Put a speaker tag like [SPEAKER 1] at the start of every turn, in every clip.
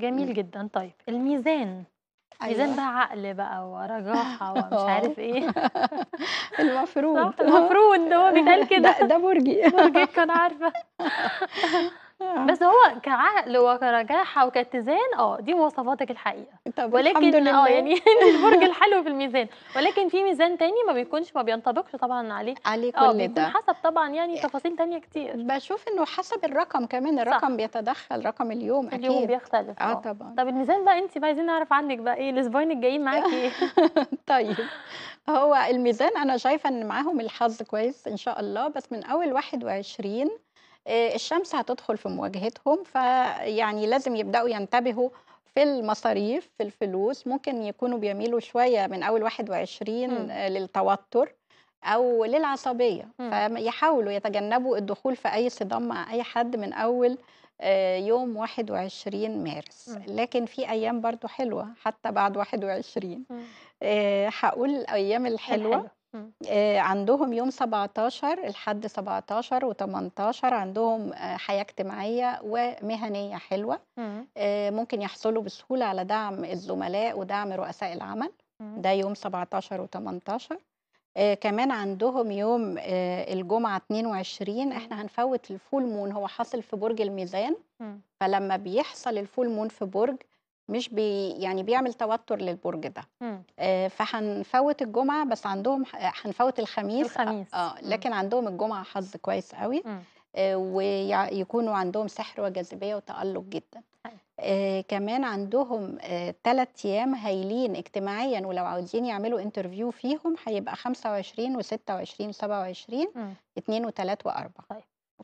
[SPEAKER 1] جميل جدا طيب الميزان أيوة. ميزان بقى عقل بقى ورجاحة آه. ومش عارف ايه المفروض المفروض ده هو بيتقال كده ده, برجي برجي برجك انا عارفة بس آه. هو كعقل وكرجاحه وكاتزان اه دي مواصفاتك الحقيقه طب ولكن اه يعني, يعني البرج الحلو في الميزان ولكن في ميزان تاني ما بيكونش ما بينطبقش طبعا عليه عليه آه، كل ده حسب طبعا يعني تفاصيل تانية كتير بشوف انه حسب الرقم كمان الرقم صح. بيتدخل رقم اليوم اكيد اليوم بيختلف آه،, اه طبعا طب الميزان بقى انت عايزين نعرف عنك بقى ايه الاسبوعين الجايين معاكي ايه طيب هو الميزان انا شايفه ان معاهم الحظ كويس ان شاء الله بس من اول 21 آه، الشمس هتدخل في مواجهتهم فيعني لازم يبداوا ينتبهوا في المصاريف في الفلوس ممكن يكونوا بيميلوا شويه من اول 21 م. امم. آه، للتوتر او للعصبيه م. امم. فيحاولوا يتجنبوا الدخول في اي صدام مع اي حد من اول آه، يوم 21 مارس م. امم. لكن في ايام برضو حلوه حتى بعد 21 هقول الايام الحلوه الحلو. آه، عندهم يوم 17 الحد 17 و18 عندهم آه، حياة اجتماعية ومهنية حلوة، آه، ممكن يحصلوا بسهولة على دعم الزملاء ودعم رؤساء العمل، ده يوم 17 و18 كمان عندهم يوم الجمعة 22 إحنا هنفوّت الفول مون هو حاصل في برج الميزان، فلمّا بيحصل الفول مون في برج مش بي يعني بيعمل توتر للبرج ده آه، فهنفوت الجمعه بس عندهم هنفوت الخميس الخميس اه لكن عندهم الجمعه حظ كويس قوي آه، ويكونوا عندهم سحر وجاذبيه وتالق جدا آه كمان عندهم ثلاث آه ايام هايلين اجتماعيا ولو عاوزين يعملوا انترفيو فيهم هيبقى 25 و26 و27 2 و3 و4 طيب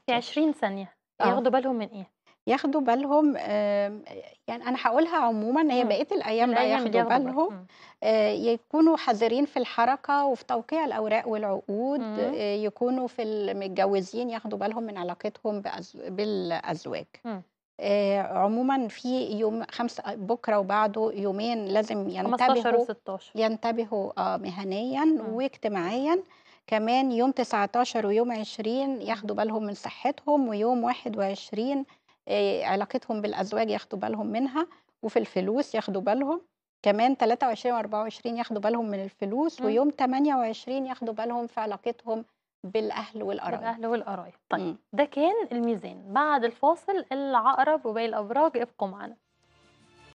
[SPEAKER 1] في 20 ثانيه آه. ياخدوا بالهم من ايه؟ ياخدوا بالهم يعني انا هقولها عموما هي بقيه الايام بقى ياخدوا بالهم آه، يكونوا حذرين في الحركه وفي توقيع الاوراق والعقود آه، يكونوا في المتجوزين ياخدوا بالهم من علاقتهم بالازواج آه، عموما في يوم خمسة بكره وبعده يومين لازم ينتبهوا 16. ينتبهوا مهنيا واجتماعيا كمان يوم 19 ويوم 20 ياخدوا بالهم من صحتهم ويوم 21 آه، علاقتهم بالازواج ياخدوا بالهم منها وفي الفلوس ياخدوا بالهم كمان 23 و24 ياخدوا بالهم من الفلوس م. ويوم 28 ياخدوا بالهم في علاقتهم بالاهل والقرايب بالاهل والقرايب طيب م. ده كان الميزان بعد الفاصل العقرب وباقي الابراج ابقوا معنا